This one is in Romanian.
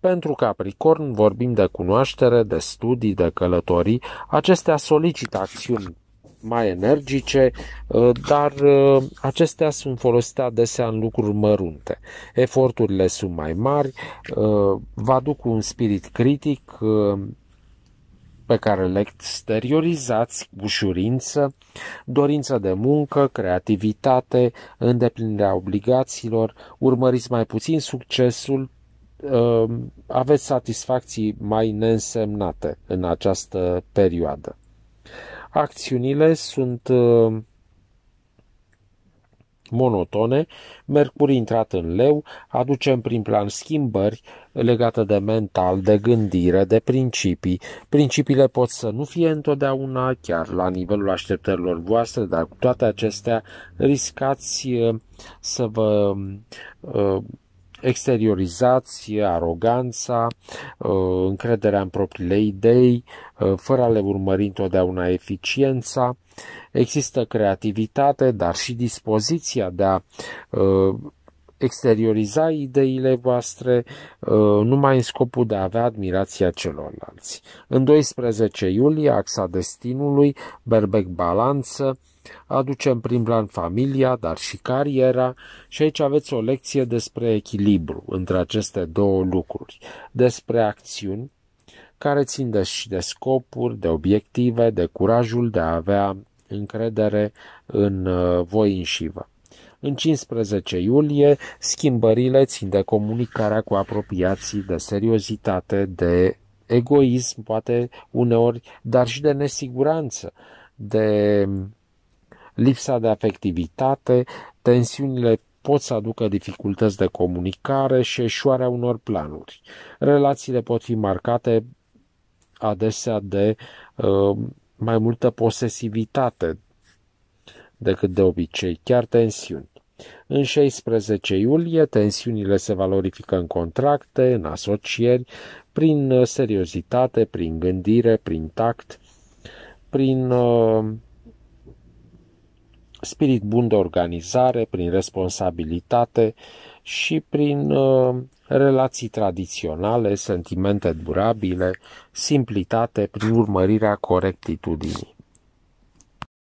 Pentru Capricorn vorbim de cunoaștere, de studii, de călătorii. Acestea solicită acțiuni mai energice, uh, dar uh, acestea sunt folosite adesea în lucruri mărunte. Eforturile sunt mai mari, uh, vă aduc un spirit critic pe care le exteriorizați cu ușurință, dorință de muncă, creativitate, îndeplinirea obligațiilor, urmăriți mai puțin succesul, Um, aveți satisfacții mai neînsemnate în această perioadă. Acțiunile sunt um, monotone, Mercur intrat în leu, aducem prin plan schimbări legate de mental, de gândire, de principii. Principiile pot să nu fie întotdeauna chiar la nivelul așteptărilor voastre, dar cu toate acestea riscați uh, să vă uh, exteriorizați aroganța, uh, încrederea în propriile idei, uh, fără a le urmări întotdeauna eficiența. Există creativitate, dar și dispoziția de a uh, exterioriza ideile voastre uh, numai în scopul de a avea admirația celorlalți. În 12 iulie, axa destinului, Berbec Balanță, aduce în prim plan familia, dar și cariera și aici aveți o lecție despre echilibru între aceste două lucruri, despre acțiuni care țin de, și de scopuri, de obiective, de curajul de a avea încredere în uh, voi înșivă. În 15 iulie, schimbările țin de comunicarea cu apropiații de seriozitate, de egoism, poate uneori, dar și de nesiguranță, de lipsa de afectivitate, tensiunile pot să aducă dificultăți de comunicare și eșoarea unor planuri. Relațiile pot fi marcate adesea de uh, mai multă posesivitate, decât de obicei, chiar tensiuni. În 16 iulie, tensiunile se valorifică în contracte, în asocieri, prin uh, seriozitate, prin gândire, prin tact, prin uh, spirit bun de organizare, prin responsabilitate și prin uh, relații tradiționale, sentimente durabile, simplitate, prin urmărirea corectitudinii.